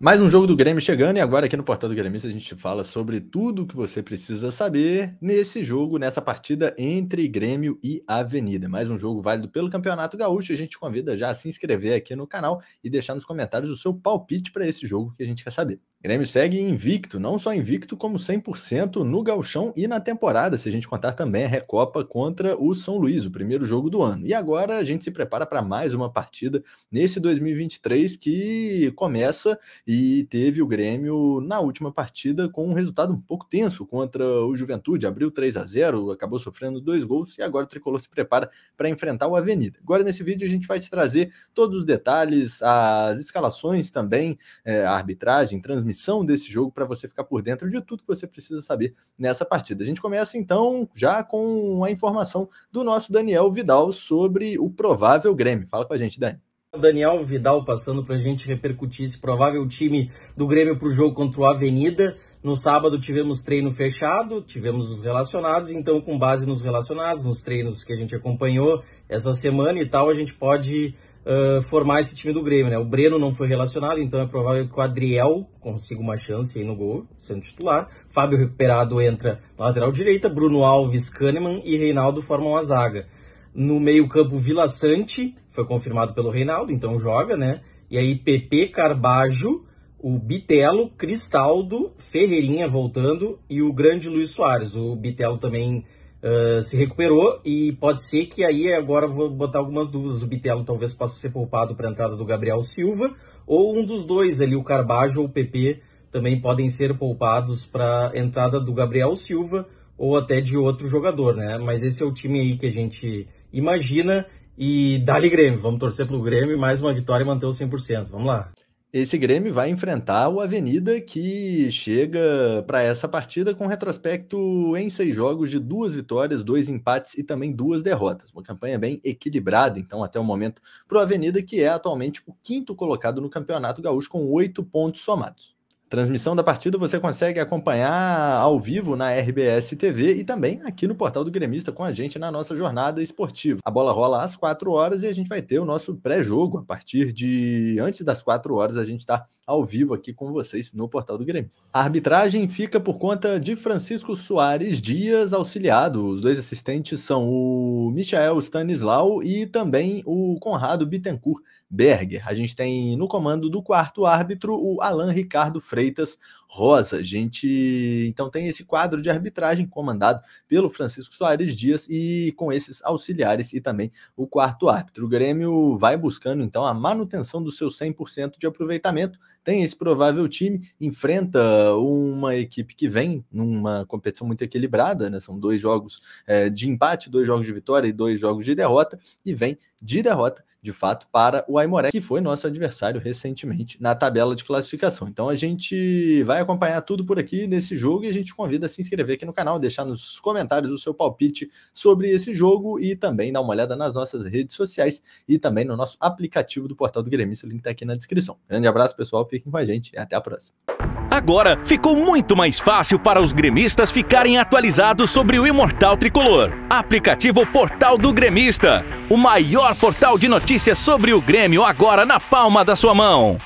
Mais um jogo do Grêmio chegando e agora aqui no Portal do Grêmio a gente fala sobre tudo o que você precisa saber nesse jogo, nessa partida entre Grêmio e Avenida. Mais um jogo válido pelo Campeonato Gaúcho. A gente convida já a se inscrever aqui no canal e deixar nos comentários o seu palpite para esse jogo que a gente quer saber. Grêmio segue invicto, não só invicto, como 100% no galchão e na temporada, se a gente contar também a Recopa contra o São Luís, o primeiro jogo do ano. E agora a gente se prepara para mais uma partida nesse 2023 que começa e teve o Grêmio na última partida com um resultado um pouco tenso contra o Juventude, abriu 3 a 0, acabou sofrendo dois gols e agora o Tricolor se prepara para enfrentar o Avenida. Agora nesse vídeo a gente vai te trazer todos os detalhes, as escalações também, é, a arbitragem, transmissão transmissão desse jogo para você ficar por dentro de tudo que você precisa saber nessa partida. A gente começa então já com a informação do nosso Daniel Vidal sobre o provável Grêmio. Fala com a gente, Dani. Daniel Vidal passando para a gente repercutir esse provável time do Grêmio para o jogo contra o Avenida. No sábado tivemos treino fechado, tivemos os relacionados, então com base nos relacionados, nos treinos que a gente acompanhou essa semana e tal, a gente pode formar esse time do Grêmio, né? O Breno não foi relacionado, então é provável que o Adriel consiga uma chance aí no gol, sendo titular. Fábio recuperado entra na lateral direita, Bruno Alves, Kahneman e Reinaldo formam a zaga. No meio-campo, Vila Sante, foi confirmado pelo Reinaldo, então joga, né? E aí PP, Carbajo, o Bitelo, Cristaldo, Ferreirinha voltando e o grande Luiz Soares. O Bitelo também uh, se recuperou e pode ser que aí agora vou botar algumas dúvidas. O Bitelo talvez possa ser poupado para a entrada do Gabriel Silva ou um dos dois ali, o Carbajo ou o PP, também podem ser poupados para a entrada do Gabriel Silva ou até de outro jogador, né? Mas esse é o time aí que a gente imagina e dá-lhe Grêmio. Vamos torcer para o Grêmio, mais uma vitória e manter o 100%. Vamos lá esse Grêmio vai enfrentar o Avenida, que chega para essa partida com retrospecto em seis jogos de duas vitórias, dois empates e também duas derrotas. Uma campanha bem equilibrada, então, até o momento, para o Avenida, que é atualmente o quinto colocado no Campeonato Gaúcho, com oito pontos somados. Transmissão da partida você consegue acompanhar ao vivo na RBS TV e também aqui no portal do Gremista com a gente na nossa jornada esportiva. A bola rola às 4 horas e a gente vai ter o nosso pré-jogo a partir de antes das 4 horas a gente está ao vivo aqui com vocês no portal do Gremista. A arbitragem fica por conta de Francisco Soares Dias auxiliado. Os dois assistentes são o Michael Stanislau e também o Conrado Bittencourt Berger. A gente tem no comando do quarto árbitro o Alan Ricardo Freire Freitas, rosa. A gente então tem esse quadro de arbitragem comandado pelo Francisco Soares Dias e com esses auxiliares e também o quarto árbitro. O Grêmio vai buscando então a manutenção do seu 100% de aproveitamento. Tem esse provável time, enfrenta uma equipe que vem numa competição muito equilibrada, né? São dois jogos é, de empate, dois jogos de vitória e dois jogos de derrota, e vem de derrota, de fato, para o Aimoré, que foi nosso adversário recentemente na tabela de classificação. Então a gente vai vai acompanhar tudo por aqui nesse jogo e a gente convida a se inscrever aqui no canal, deixar nos comentários o seu palpite sobre esse jogo e também dar uma olhada nas nossas redes sociais e também no nosso aplicativo do Portal do Gremista, o link está aqui na descrição. Grande abraço, pessoal, fiquem com a gente e até a próxima. Agora ficou muito mais fácil para os gremistas ficarem atualizados sobre o Imortal Tricolor. Aplicativo Portal do Gremista, o maior portal de notícias sobre o Grêmio agora na palma da sua mão.